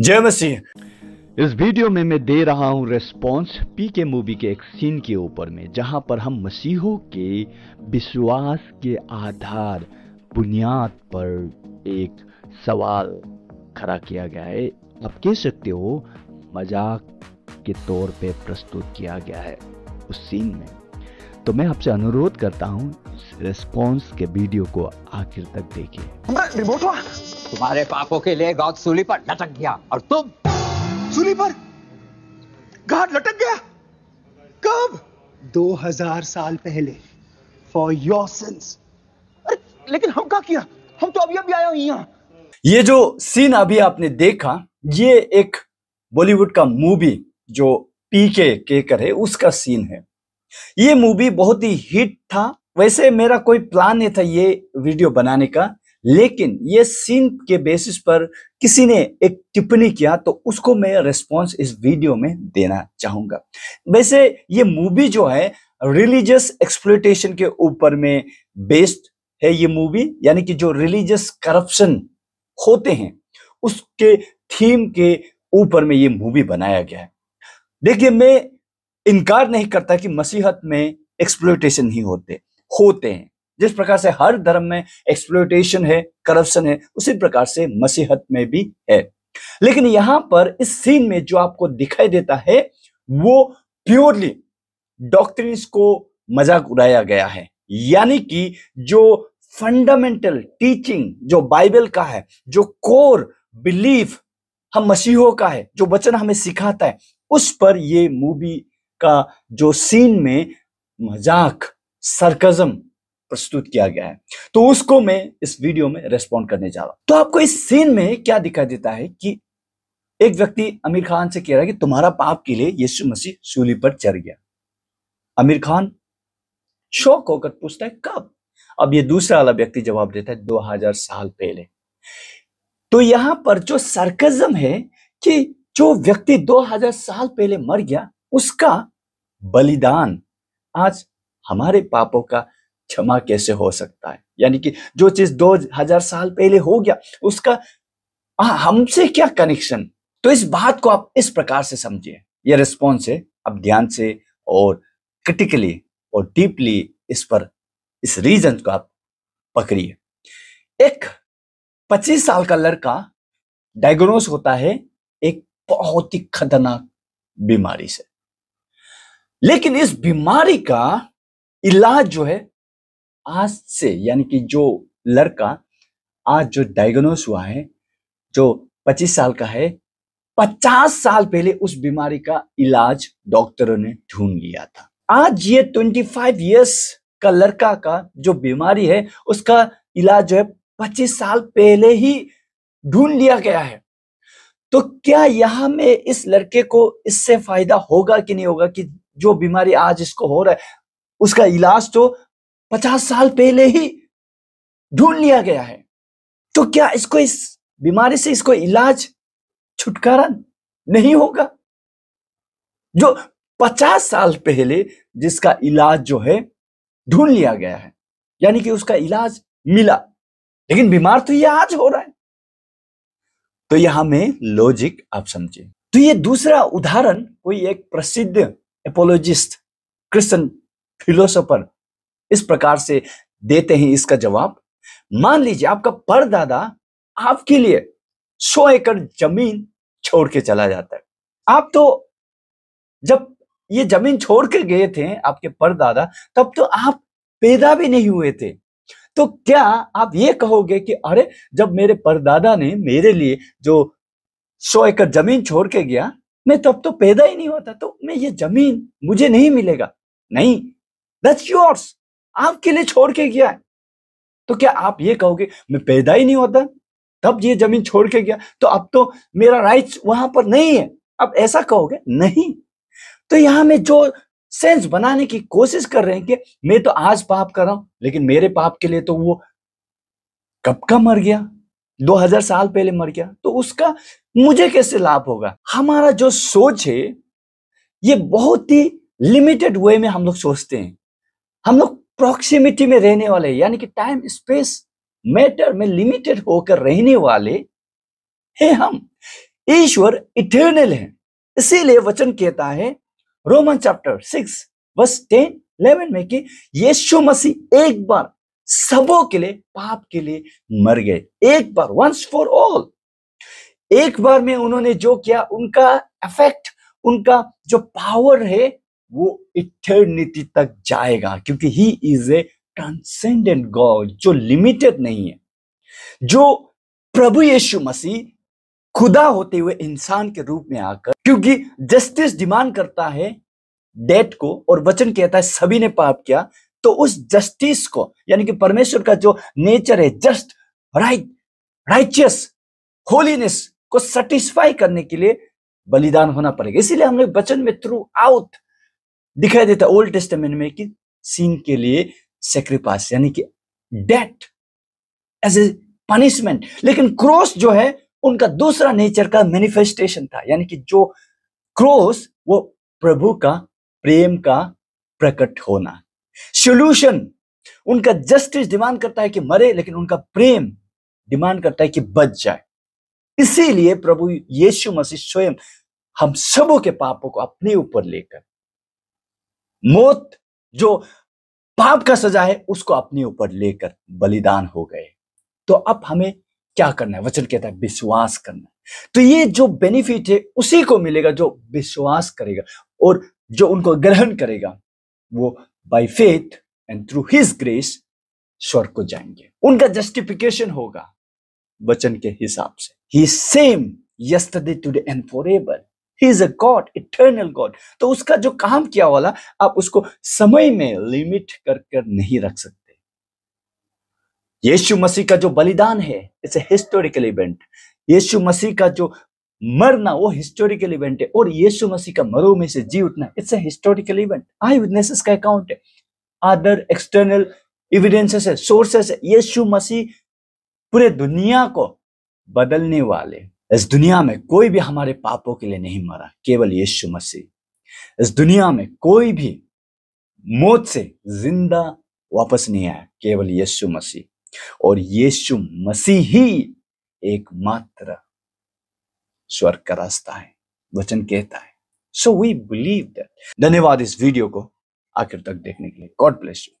जय मसीह इस वीडियो में मैं दे रहा हूं रेस्पॉन्स पी के मूवी के एक सीन के ऊपर में जहां पर हम मसीहों के विश्वास के आधार बुनियाद पर एक सवाल खड़ा किया गया है आप कह सकते हो मजाक के तौर पे प्रस्तुत किया गया है उस सीन में तो मैं आपसे अनुरोध करता हूँ रेस्पॉन्स के वीडियो को आखिर तक देखिए तुम्हारे पापों के लिए गौत सूली पर लटक गया और तुम सूली पर घाट लटक गया कब 2000 साल पहले फॉर योर सेंस अरे लेकिन हम क्या किया हम तो अभी अभी आया यहाँ ये जो सीन अभी आपने देखा ये एक बॉलीवुड का मूवी जो पीके के करे उसका सीन है ये मूवी बहुत ही हिट था वैसे मेरा कोई प्लान नहीं था ये वीडियो बनाने का लेकिन ये सीन के बेसिस पर किसी ने एक टिप्पणी किया तो उसको मैं रिस्पॉन्स इस वीडियो में देना चाहूंगा वैसे ये मूवी जो है रिलीजियस एक्सप्लोटेशन के ऊपर में बेस्ड है ये मूवी यानी कि जो रिलीजियस करप्शन होते हैं उसके थीम के ऊपर में ये मूवी बनाया गया है देखिए मैं इनकार नहीं करता कि मसीहत में एक्सप्लोटेशन ही होते होते हैं जिस प्रकार से हर धर्म में एक्सप्लोटेशन है करप्शन है उसी प्रकार से मसीहत में भी है लेकिन यहां पर इस सीन में जो आपको दिखाई देता है वो प्योरली डॉक्ट्रिन्स को मजाक उड़ाया गया है यानी कि जो फंडामेंटल टीचिंग जो बाइबल का है जो कोर बिलीफ हम मसीहों का है जो वचन हमें सिखाता है उस पर ये मूवी का जो सीन में मजाक सरकजम प्रस्तुत किया गया है तो उसको मैं इस वीडियो में रेस्पॉन्ड करने जा रहा हूं तो आपको इस सीन में क्या दिखाई देता है कि एक व्यक्ति अमीर खान से कह रहा है कि तुम्हारा पाप के लिए यीशु मसीह सूली पर चढ़ गया अमीर खान शौक होकर पूछता है कब अब ये दूसरा वाला व्यक्ति जवाब देता है 2000 साल पहले तो यहां पर जो सरकजम है कि जो व्यक्ति 2000 साल पहले मर गया उसका बलिदान आज हमारे पापों का क्षमा कैसे हो सकता है यानी कि जो चीज दो हजार साल पहले हो गया उसका हमसे क्या कनेक्शन तो इस बात को आप इस प्रकार से समझिए यह रिस्पॉन्स है आप ध्यान से और क्रिटिकली और डीपली इस पर इस रीजन को आप पकड़िए एक 25 साल का लड़का डायग्नोस होता है एक बहुत ही खतरनाक बीमारी से लेकिन इस बीमारी का इलाज जो है आज से यानी कि जो लड़का आज जो डायग्नोस हुआ है जो 25 साल का है 50 साल पहले उस बीमारी का इलाज डॉक्टरों ने ढूंढ लिया था आज ये 25 ईयर्स का लड़का का जो बीमारी है उसका इलाज जो है 25 साल पहले ही ढूंढ लिया गया है तो क्या यहां में इस लड़के को इससे फायदा होगा कि नहीं होगा कि जो बीमारी आज इसको हो रहा है उसका इलाज तो पचास साल पहले ही ढूंढ लिया गया है तो क्या इसको इस बीमारी से इसको इलाज छुटकारा नहीं होगा जो पचास साल पहले जिसका इलाज जो है ढूंढ लिया गया है यानी कि उसका इलाज मिला लेकिन बीमार तो ये आज हो रहा है तो यहां में लॉजिक आप समझे तो ये दूसरा उदाहरण कोई एक प्रसिद्ध एपोलॉजिस्ट क्रिश्चियन फिलोसोफर इस प्रकार से देते हैं इसका जवाब मान लीजिए आपका परदादा आपके लिए सौ एकड़ जमीन छोड़ के चला जाता है आप तो जब ये जमीन छोड़ के गए थे आपके परदादा तब तो आप पैदा भी नहीं हुए थे तो क्या आप ये कहोगे कि अरे जब मेरे परदादा ने मेरे लिए जो सौ एकड़ जमीन छोड़ के गया मैं तब तो पैदा ही नहीं होता तो मैं ये जमीन मुझे नहीं मिलेगा नहीं दैट्स योर्स आपके लिए छोड़ के गया है तो क्या आप ये कहोगे मैं पैदा ही नहीं होता तब ये जमीन छोड़ के गया तो अब तो मेरा राइट्स वहां पर नहीं है अब ऐसा कहोगे नहीं तो यहां में जो सेंस बनाने की कोशिश कर रहे हैं कि मैं तो आज पाप कर रहा हूं लेकिन मेरे पाप के लिए तो वो कब का मर गया 2000 साल पहले मर गया तो उसका मुझे कैसे लाभ होगा हमारा जो सोच है ये बहुत ही लिमिटेड वे में हम लोग सोचते हैं हम लोग प्रॉक्सिमिटी में रहने वाले यानी कि टाइम स्पेस मैटर में लिमिटेड होकर रहने वाले हैं हम ईश्वर इटर्नल है इसीलिए वचन कहता है Roman chapter six verse ten eleven में कि यीशु मसीह एक बार सबों के लिए पाप के लिए मर गए एक बार वंस फॉर ऑल एक बार में उन्होंने जो किया उनका इफेक्ट उनका जो पावर है वो इटर्निटी तक जाएगा क्योंकि he is a transcendent God जो लिमिटेड नहीं है जो प्रभु यीशु मसीह खुदा होते हुए इंसान के रूप में आकर क्योंकि जस्टिस डिमांड करता है डेट को और वचन कहता है सभी ने पाप किया तो उस जस्टिस को यानी कि परमेश्वर का जो नेचर है जस्ट राइट राइचियस होलीनेस को सेटिस्फाई करने के लिए बलिदान होना पड़ेगा इसीलिए हमने वचन में थ्रू आउट दिखाई देता ओल्ड टेस्टमेंट में कि सीन के लिए सेक्रीफाइस यानी कि डेथ एज ए पनिशमेंट लेकिन क्रॉस जो है उनका दूसरा नेचर का मैनिफेस्टेशन था यानी कि जो क्रॉस वो प्रभु का प्रेम का प्रकट होना सोल्यूशन उनका जस्टिस डिमांड करता है कि मरे लेकिन उनका प्रेम डिमांड करता है कि बच जाए इसीलिए प्रभु यीशु मसीह स्वयं हम सबों के पापों को अपने ऊपर लेकर मौत जो पाप का सजा है उसको अपने ऊपर लेकर बलिदान हो गए तो अब हमें क्या करना है वचन कहता है विश्वास करना है तो ये जो बेनिफिट है उसी को मिलेगा जो विश्वास करेगा और जो उनको ग्रहण करेगा वो by faith and through his grace स्वर्ग को जाएंगे उनका जस्टिफिकेशन होगा वचन के हिसाब से ही same yesterday today and forever he is a God eternal God तो उसका जो काम किया वाला आप उसको समय में लिमिट कर कर नहीं रख सकते यीशु मसीह का जो बलिदान है it's historical event Yeshu Masih का जो मरना वो हिस्टोरिकल इवेंट है और यीशु मसीह का मरो में से जी उठना it's historical event eye witnesses का अकाउंट है अदर एक्सटर्नल एविडेंसेस है सोर्सेस है यीशु मसीह पूरे दुनिया को बदलने वाले इस दुनिया में कोई भी हमारे पापों के लिए नहीं मरा केवल यीशु मसीह इस दुनिया में कोई भी मौत से जिंदा वापस नहीं आया केवल यीशु मसीह और यीशु मसीह ही एकमात्र स्वर्ग का रास्ता है वचन कहता है सो वी बिलीव दैट धन्यवाद इस वीडियो को आखिर तक देखने के लिए गॉड ब्लेस यू